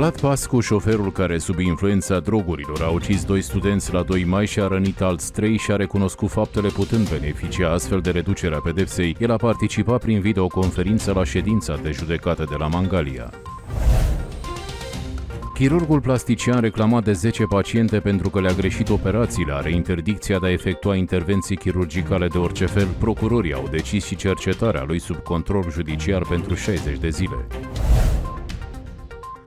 Nicolat Pascu, șoferul care sub influența drogurilor a ucis doi studenți la 2 mai și a rănit alți trei și a recunoscut faptele putând beneficia astfel de reducerea pedepsei, el a participat prin videoconferință la ședința de judecată de la Mangalia. Chirurgul plastician reclamat de 10 paciente pentru că le-a greșit operațiile are interdicția de a efectua intervenții chirurgicale de orice fel. Procurorii au decis și cercetarea lui sub control judiciar pentru 60 de zile.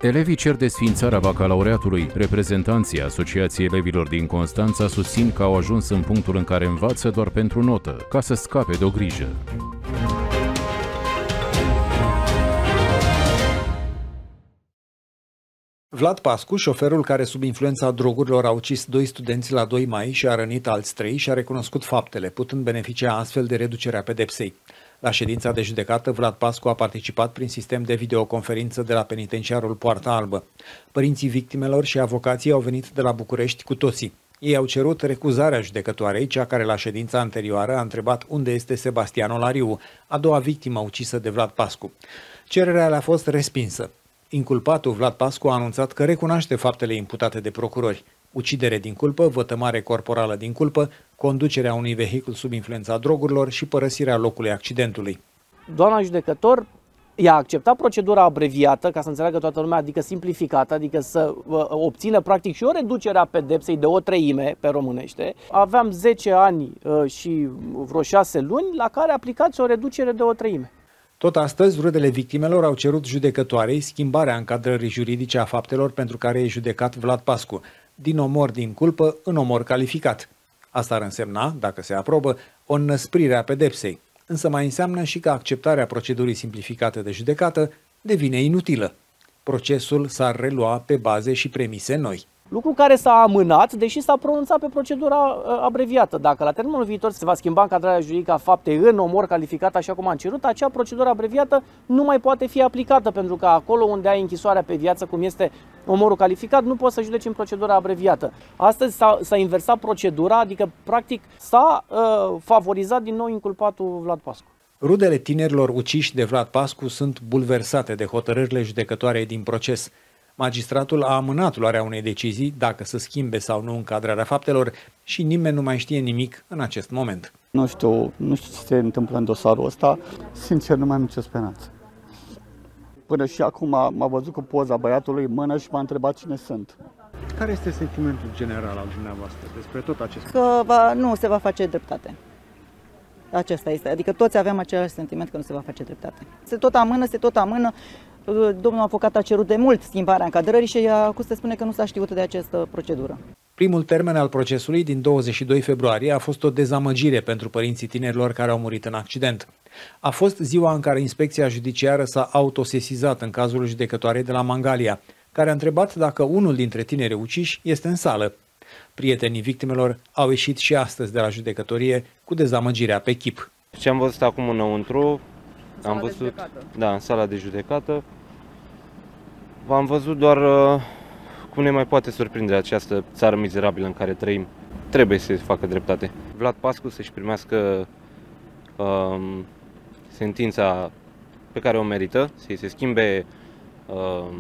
Elevii cer desfințarea bacalaureatului. Reprezentanții Asociației Elevilor din Constanța susțin că au ajuns în punctul în care învață doar pentru notă, ca să scape de o grijă. Vlad Pascu, șoferul care sub influența drogurilor a ucis doi studenți la 2 mai și a rănit alți trei, și-a recunoscut faptele, putând beneficia astfel de reducerea pedepsei. La ședința de judecată, Vlad Pascu a participat prin sistem de videoconferință de la penitenciarul Poarta Albă. Părinții victimelor și avocații au venit de la București cu toții. Ei au cerut recuzarea judecătoarei, cea care la ședința anterioară a întrebat unde este Sebastian Olariu, a doua victimă ucisă de Vlad Pascu. Cererea le-a fost respinsă. Inculpatul Vlad Pascu a anunțat că recunoaște faptele imputate de procurori ucidere din culpă, vătămare corporală din culpă, conducerea unui vehicul sub influența drogurilor și părăsirea locului accidentului. Doamna judecător i-a acceptat procedura abreviată, ca să înțeleagă toată lumea, adică simplificată, adică să obțină practic și o reducere a pedepsei de o treime pe românește. Aveam 10 ani uh, și vreo 6 luni la care aplicați o reducere de o treime. Tot astăzi, rudele victimelor au cerut judecătoarei schimbarea încadrării juridice a faptelor pentru care e judecat Vlad Pascu din omor din culpă în omor calificat. Asta ar însemna, dacă se aprobă, o năsprire a pedepsei, însă mai înseamnă și că acceptarea procedurii simplificate de judecată devine inutilă. Procesul s-ar relua pe baze și premise noi. Lucru care s-a amânat, deși s-a pronunțat pe procedura uh, abreviată. Dacă la termenul viitor se va schimba încadrarea juridică a fapte în omor calificat așa cum am cerut, acea procedură abreviată nu mai poate fi aplicată, pentru că acolo unde ai închisoarea pe viață, cum este omorul calificat, nu poți să judeci în procedura abreviată. Astăzi s-a, s-a inversat procedura, adică practic s-a uh, favorizat din nou inculpatul Vlad Pascu. Rudele tinerilor uciși de Vlad Pascu sunt bulversate de hotărârile judecătoarei din proces. Magistratul a amânat luarea unei decizii dacă să schimbe sau nu încadrarea faptelor și nimeni nu mai știe nimic în acest moment. Nu știu, nu știu ce se întâmplă în dosarul ăsta. Sincer, nu mai am nicio speranță. Până și acum m-a văzut cu poza băiatului în mână și m-a întrebat cine sunt. Care este sentimentul general al dumneavoastră despre tot acest Că va, nu se va face dreptate. Acesta este. Adică toți avem același sentiment că nu se va face dreptate. Se tot amână, se tot amână. Domnul avocat a cerut de mult schimbarea încadrării și acum se spune că nu s-a știut de această procedură. Primul termen al procesului din 22 februarie a fost o dezamăgire pentru părinții tinerilor care au murit în accident. A fost ziua în care inspecția judiciară s-a autosesizat în cazul judecătoarei de la Mangalia, care a întrebat dacă unul dintre tineri uciși este în sală. Prietenii victimelor au ieșit și astăzi de la judecătorie cu dezamăgirea pe chip. Ce am văzut acum înăuntru am văzut, judecată. da, în sala de judecată. Am văzut doar uh, cum ne mai poate surprinde această țară mizerabilă în care trăim. Trebuie să se facă dreptate. Vlad Pascu să-și primească um, sentința pe care o merită, să-i se schimbe um,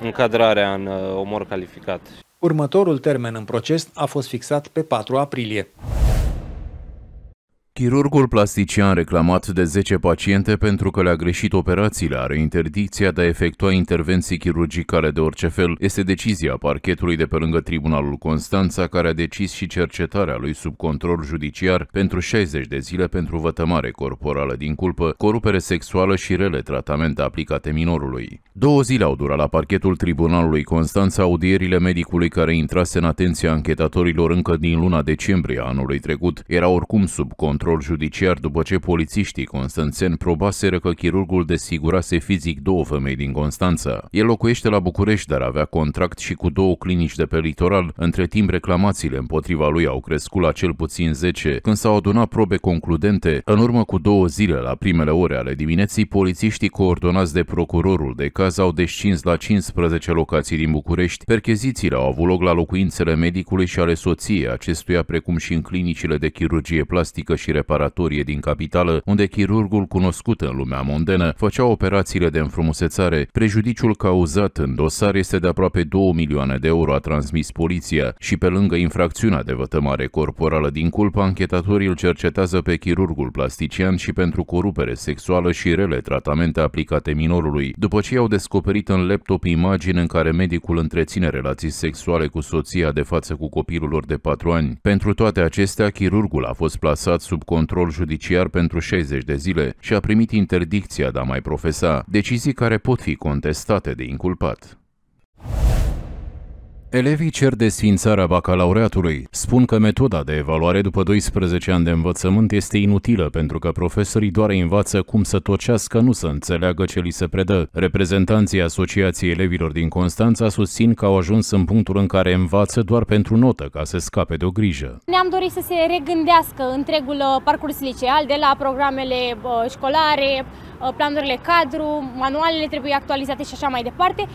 încadrarea în uh, omor calificat. Următorul termen în proces a fost fixat pe 4 aprilie. Chirurgul plastician reclamat de 10 paciente pentru că le-a greșit operațiile are interdicția de a efectua intervenții chirurgicale de orice fel. Este decizia parchetului de pe lângă Tribunalul Constanța care a decis și cercetarea lui sub control judiciar pentru 60 de zile pentru vătămare corporală din culpă, corupere sexuală și rele tratamente aplicate minorului. Două zile au durat la parchetul Tribunalului Constanța audierile medicului care intrase în atenția anchetatorilor încă din luna decembrie anului trecut, era oricum sub control control judiciar după ce polițiștii Constanțeni probaseră că chirurgul desigurase fizic două femei din Constanța. El locuiește la București, dar avea contract și cu două clinici de pe litoral. Între timp, reclamațiile împotriva lui au crescut la cel puțin 10, când s-au adunat probe concludente. În urmă cu două zile, la primele ore ale dimineții, polițiștii coordonați de procurorul de caz au descins la 15 locații din București. Perchezițiile au avut loc la locuințele medicului și ale soției acestuia, precum și în clinicile de chirurgie plastică și reparatorie din capitală, unde chirurgul cunoscut în lumea mondenă făcea operațiile de înfrumusețare. Prejudiciul cauzat în dosar este de aproape 2 milioane de euro, a transmis poliția și pe lângă infracțiunea de vătămare corporală din culpa, anchetatorii îl cercetează pe chirurgul plastician și pentru corupere sexuală și rele tratamente aplicate minorului, după ce au descoperit în laptop imagini în care medicul întreține relații sexuale cu soția de față cu copilul lor de 4 ani. Pentru toate acestea, chirurgul a fost plasat sub control judiciar pentru 60 de zile și a primit interdicția de a mai profesa, decizii care pot fi contestate de inculpat. Elevii cer desfințarea bacalaureatului. Spun că metoda de evaluare după 12 ani de învățământ este inutilă pentru că profesorii doar învață cum să tocească, nu să înțeleagă ce li se predă. Reprezentanții Asociației Elevilor din Constanța susțin că au ajuns în punctul în care învață doar pentru notă ca să scape de o grijă. Ne-am dorit să se regândească întregul uh, parcurs liceal, de la programele uh, școlare, uh, planurile cadru, manualele trebuie actualizate și așa mai departe,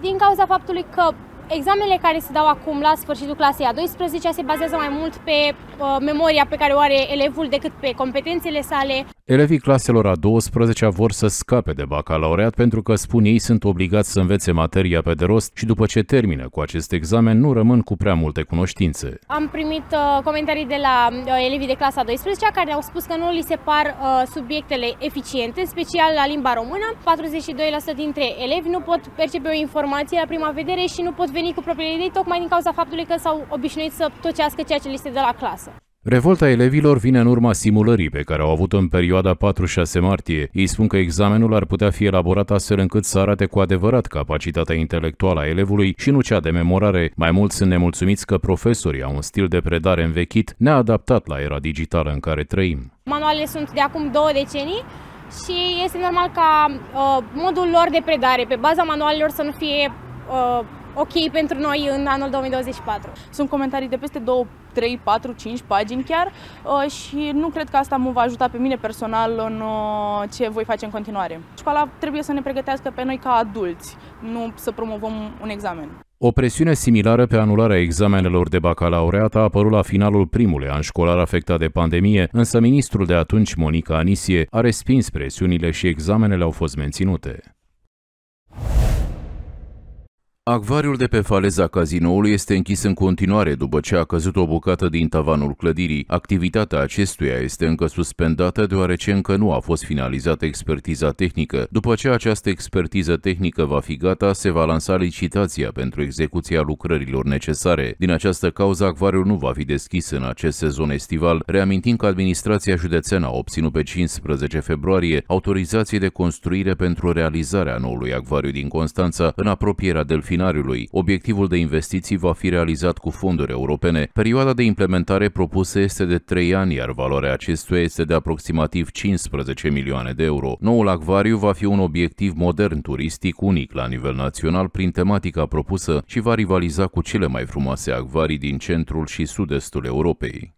din cauza faptului că Examenele care se dau acum la sfârșitul clasei a 12 se bazează mai mult pe uh, memoria pe care o are elevul decât pe competențele sale. Elevii claselor a 12-a vor să scape de bacalaureat pentru că, spun ei, sunt obligați să învețe materia pe de rost și după ce termină cu acest examen nu rămân cu prea multe cunoștințe. Am primit uh, comentarii de la uh, elevii de clasa 12-a care au spus că nu li se par uh, subiectele eficiente, în special la limba română. 42% dintre elevi nu pot percepe o informație la prima vedere și nu pot venit cu propriile idei tocmai din cauza faptului că s-au obișnuit să tocească ceea ce li se dă la clasă. Revolta elevilor vine în urma simulării pe care au avut-o în perioada 4-6 martie. Ei spun că examenul ar putea fi elaborat astfel încât să arate cu adevărat capacitatea intelectuală a elevului și nu cea de memorare. Mai mulți sunt nemulțumiți că profesorii au un stil de predare învechit, neadaptat la era digitală în care trăim. Manualele sunt de acum două decenii și este normal ca uh, modul lor de predare pe baza manualelor să nu fie uh, ok pentru noi în anul 2024. Sunt comentarii de peste 2, 3, 4, 5 pagini chiar uh, și nu cred că asta mă va ajuta pe mine personal în uh, ce voi face în continuare. Școala trebuie să ne pregătească pe noi ca adulți, nu să promovăm un examen. O presiune similară pe anularea examenelor de bacalaureat a apărut la finalul primului an școlar afectat de pandemie, însă ministrul de atunci, Monica Anisie, a respins presiunile și examenele au fost menținute. Acvariul de pe faleza cazinoului este închis în continuare după ce a căzut o bucată din tavanul clădirii. Activitatea acestuia este încă suspendată deoarece încă nu a fost finalizată expertiza tehnică. După ce această expertiză tehnică va fi gata, se va lansa licitația pentru execuția lucrărilor necesare. Din această cauză, acvariul nu va fi deschis în acest sezon estival, reamintind că administrația județeană a obținut pe 15 februarie autorizație de construire pentru realizarea noului acvariu din Constanța în apropierea Delfin seminariului. Obiectivul de investiții va fi realizat cu fonduri europene. Perioada de implementare propusă este de 3 ani, iar valoarea acestuia este de aproximativ 15 milioane de euro. Noul acvariu va fi un obiectiv modern turistic unic la nivel național prin tematica propusă și va rivaliza cu cele mai frumoase acvarii din centrul și sud-estul Europei.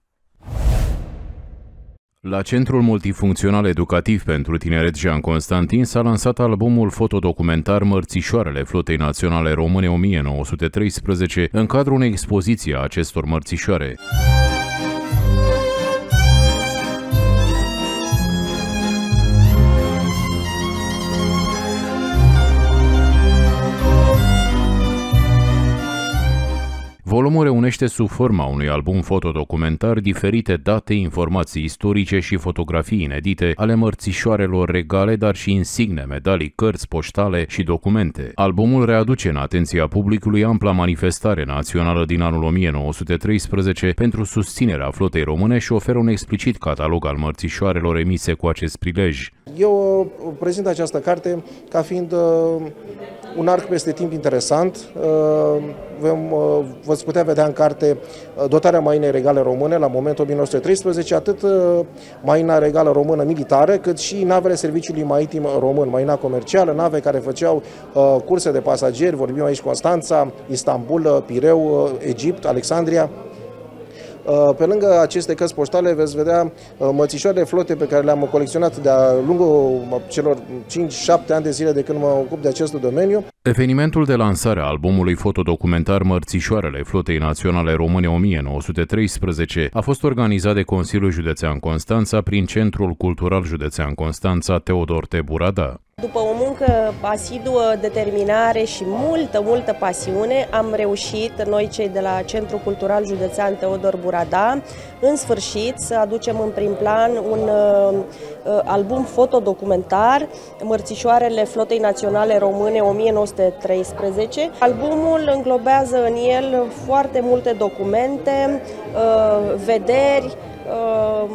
La Centrul Multifuncțional Educativ pentru Tineret Jean Constantin s-a lansat albumul fotodocumentar Mărțișoarele Flotei Naționale Române 1913 în cadrul unei expoziții a acestor mărțișoare. Volumul reunește sub forma unui album fotodocumentar diferite date, informații istorice și fotografii inedite ale mărțișoarelor regale, dar și insigne, medalii, cărți, poștale și documente. Albumul readuce în atenția publicului ampla manifestare națională din anul 1913 pentru susținerea flotei române și oferă un explicit catalog al mărțișoarelor emise cu acest prilej. Eu uh, prezint această carte ca fiind uh, un arc peste timp interesant. Uh, vă putea vedea în carte dotarea mainei Regale Române la momentul 1913, atât maina Regală Română militară, cât și navele Serviciului Maritim Român, maina Comercială, nave care făceau curse de pasageri, vorbim aici Constanța, Istanbul, Pireu, Egipt, Alexandria, Uh, pe lângă aceste cărți poștale veți vedea uh, mățișoare flote pe care le-am colecționat de-a lungul celor 5-7 ani de zile de când mă ocup de acest domeniu. Evenimentul de lansare a albumului fotodocumentar Mărțișoarele Flotei Naționale Române 1913 a fost organizat de Consiliul Județean Constanța prin Centrul Cultural Județean Constanța Teodor Teburada. După o muncă asiduă, determinare și multă, multă pasiune, am reușit noi cei de la Centrul Cultural Județean Teodor Burada, în sfârșit să aducem în prim plan un Uh, album fotodocumentar Mărțișoarele Flotei Naționale Române 1913. Albumul înglobează în el foarte multe documente, uh, vederi, uh,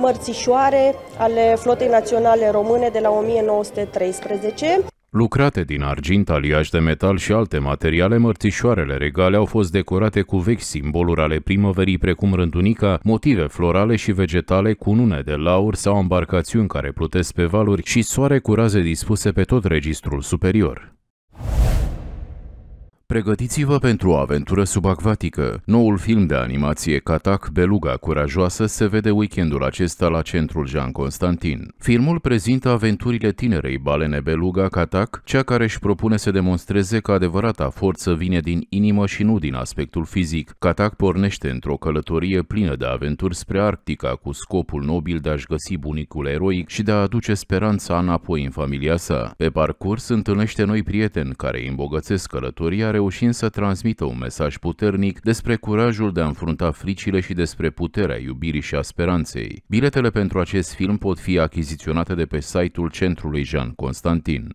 mărțișoare ale Flotei Naționale Române de la 1913. Lucrate din argint, aliaj de metal și alte materiale, mărțișoarele regale au fost decorate cu vechi simboluri ale primăverii, precum rândunica, motive florale și vegetale, cunune de laur sau embarcațiuni care plutesc pe valuri și soare cu raze dispuse pe tot registrul superior. Pregătiți-vă pentru o aventură subacvatică. Noul film de animație Catac Beluga Curajoasă se vede weekendul acesta la Centrul Jean Constantin. Filmul prezintă aventurile tinerei balene Beluga Catac, cea care își propune să demonstreze că adevărata forță vine din inimă și nu din aspectul fizic. Catac pornește într-o călătorie plină de aventuri spre Arctica cu scopul nobil de a-și găsi bunicul eroic și de a aduce speranța înapoi în familia sa. Pe parcurs întâlnește noi prieteni care îi îmbogățesc călătoria reușind să transmită un mesaj puternic despre curajul de a înfrunta fricile și despre puterea iubirii și a speranței. Biletele pentru acest film pot fi achiziționate de pe site-ul Centrului Jean Constantin.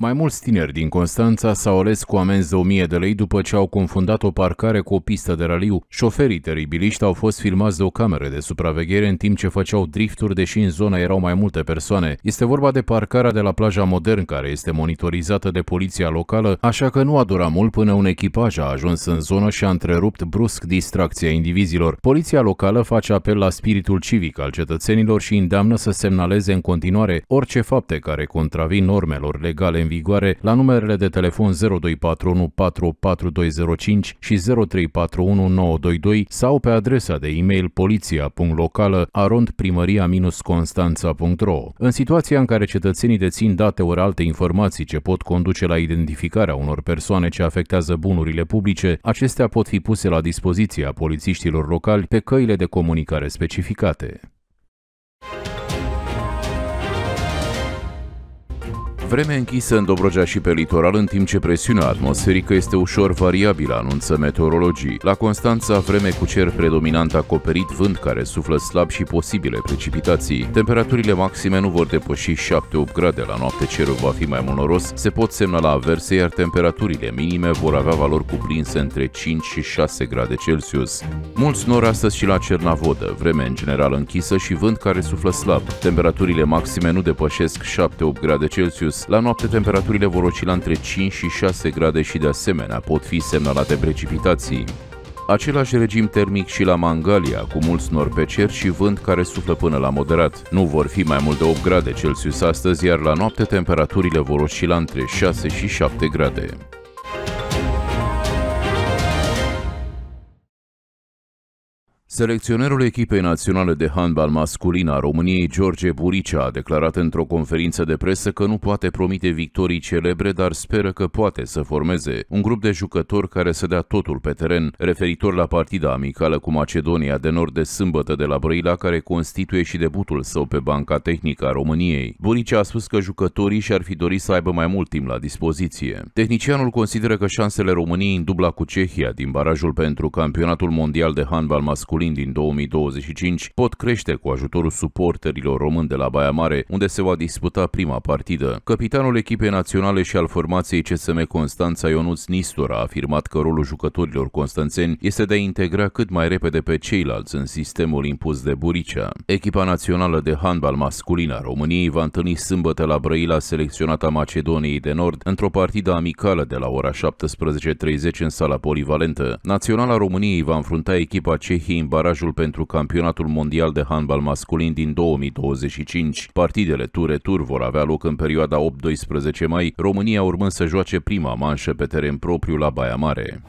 Mai mulți tineri din Constanța s-au ales cu amenzi de 1000 de lei după ce au confundat o parcare cu o pistă de raliu. Șoferii teribiliști au fost filmați de o cameră de supraveghere în timp ce făceau drifturi, deși în zona erau mai multe persoane. Este vorba de parcarea de la plaja Modern, care este monitorizată de poliția locală, așa că nu a durat mult până un echipaj a ajuns în zonă și a întrerupt brusc distracția indivizilor. Poliția locală face apel la spiritul civic al cetățenilor și îndeamnă să semnaleze în continuare orice fapte care contravin normelor legale în vigoare la numerele de telefon 0241 și 0341922 sau pe adresa de e-mail poliția.locală arondprimaria-constanța.ro. În situația în care cetățenii dețin date ori alte informații ce pot conduce la identificarea unor persoane ce afectează bunurile publice, acestea pot fi puse la dispoziția polițiștilor locali pe căile de comunicare specificate. Vreme închisă în Dobrogea și pe litoral, în timp ce presiunea atmosferică este ușor variabilă, anunță meteorologii. La Constanța, vreme cu cer predominant acoperit, vânt care suflă slab și posibile precipitații. Temperaturile maxime nu vor depăși 7-8 grade, la noapte cerul va fi mai monoros, se pot la averse, iar temperaturile minime vor avea valori cuprinse între 5 și 6 grade Celsius. Mulți nori astăzi și la Cernavodă, vreme în general închisă și vânt care suflă slab. Temperaturile maxime nu depășesc 7-8 grade Celsius, Paris. La noapte temperaturile vor oscila între 5 și 6 grade și de asemenea pot fi semnalate precipitații. Același regim termic și la Mangalia, cu mulți nori pe cer și vânt care suflă până la moderat. Nu vor fi mai mult de 8 grade Celsius astăzi, iar la noapte temperaturile vor oscila între 6 și 7 grade. Selecționerul echipei naționale de handbal masculin a României, George Buricea, a declarat într-o conferință de presă că nu poate promite victorii celebre, dar speră că poate să formeze un grup de jucători care să dea totul pe teren, referitor la partida amicală cu Macedonia de Nord de sâmbătă de la Brăila, care constituie și debutul său pe banca tehnică a României. Buricea a spus că jucătorii și-ar fi dorit să aibă mai mult timp la dispoziție. Tehnicianul consideră că șansele României în dubla cu Cehia din barajul pentru campionatul mondial de handbal masculin masculin din 2025 pot crește cu ajutorul suporterilor români de la Baia Mare, unde se va disputa prima partidă. Capitanul echipei naționale și al formației CSM Constanța Ionuț Nistor a afirmat că rolul jucătorilor constanțeni este de a integra cât mai repede pe ceilalți în sistemul impus de Buricea. Echipa națională de handbal masculin a României va întâlni sâmbătă la Brăila selecționata Macedoniei de Nord într-o partidă amicală de la ora 17.30 în sala polivalentă. Naționala României va înfrunta echipa cehii în barajul pentru campionatul mondial de handbal masculin din 2025. Partidele tur-retur vor avea loc în perioada 8-12 mai, România urmând să joace prima manșă pe teren propriu la Baia Mare.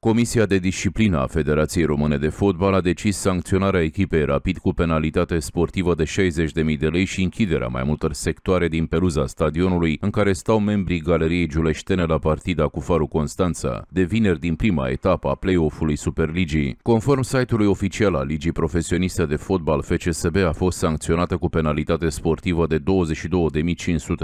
Comisia de disciplină a Federației Române de Fotbal a decis sancționarea echipei rapid cu penalitate sportivă de 60.000 de lei și închiderea mai multor sectoare din peruza stadionului în care stau membrii Galeriei Giuleștene la partida cu Faru Constanța, de vineri din prima etapă a play-off-ului Superligii. Conform site-ului oficial al Ligii Profesioniste de Fotbal FCSB a fost sancționată cu penalitate sportivă de 22.500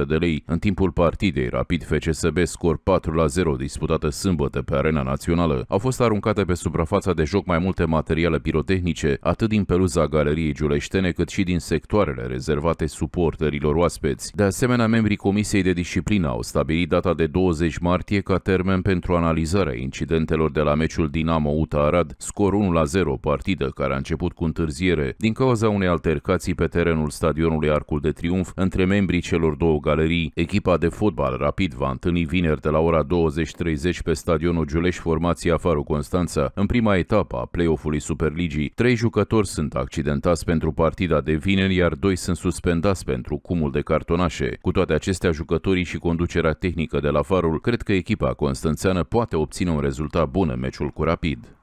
de lei în timpul partidei rapid FCSB scor 4 la 0 disputată sâmbătă pe Arena Națională au fost aruncate pe suprafața de joc mai multe materiale pirotehnice, atât din peluza galeriei giuleștene, cât și din sectoarele rezervate suporterilor oaspeți. De asemenea, membrii Comisiei de Disciplină au stabilit data de 20 martie ca termen pentru analizarea incidentelor de la meciul Dinamo Uta Arad, scor 1-0, partidă care a început cu întârziere, din cauza unei altercații pe terenul stadionului Arcul de Triunf între membrii celor două galerii. Echipa de fotbal rapid va întâlni vineri de la ora 20.30 pe stadionul Giuleș formația Steaua Faru Constanța în prima etapă a play-off-ului Superligii. Trei jucători sunt accidentați pentru partida de vineri, iar doi sunt suspendați pentru cumul de cartonașe. Cu toate acestea, jucătorii și conducerea tehnică de la Farul cred că echipa constanțeană poate obține un rezultat bun în meciul cu Rapid.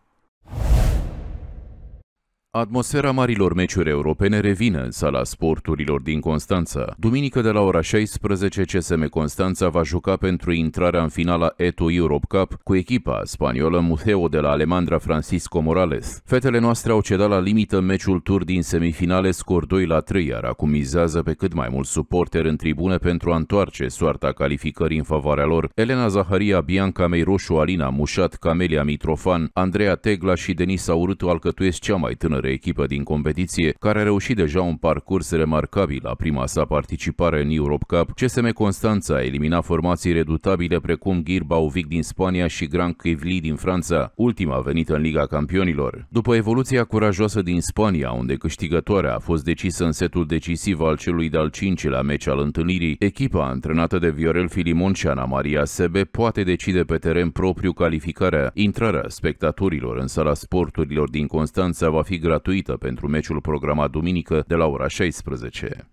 Atmosfera marilor meciuri europene revine în sala sporturilor din Constanța. Duminică de la ora 16, CSM Constanța va juca pentru intrarea în finala ETO Europe Cup cu echipa spaniolă Muteo de la Alemandra Francisco Morales. Fetele noastre au cedat la limită meciul tur din semifinale scor 2 la 3, iar acum mizează pe cât mai mulți suporteri în tribune pentru a întoarce soarta calificării în favoarea lor. Elena Zaharia, Bianca Meiroșu, Alina Mușat, Camelia Mitrofan, Andreea Tegla și Denisa Urâtu alcătuiesc cea mai tânără tânără echipă din competiție, care a reușit deja un parcurs remarcabil la prima sa participare în Europe Cup, CSM Constanța a eliminat formații redutabile precum Girbau Vic din Spania și Grand Quivli din Franța, ultima venită în Liga Campionilor. După evoluția curajoasă din Spania, unde câștigătoarea a fost decisă în setul decisiv al celui de-al cincilea meci al întâlnirii, echipa antrenată de Viorel Filimon și Ana Maria Sebe poate decide pe teren propriu calificarea. Intrarea spectatorilor în sala sporturilor din Constanța va fi gratuită gratuită pentru meciul programat duminică de la ora 16.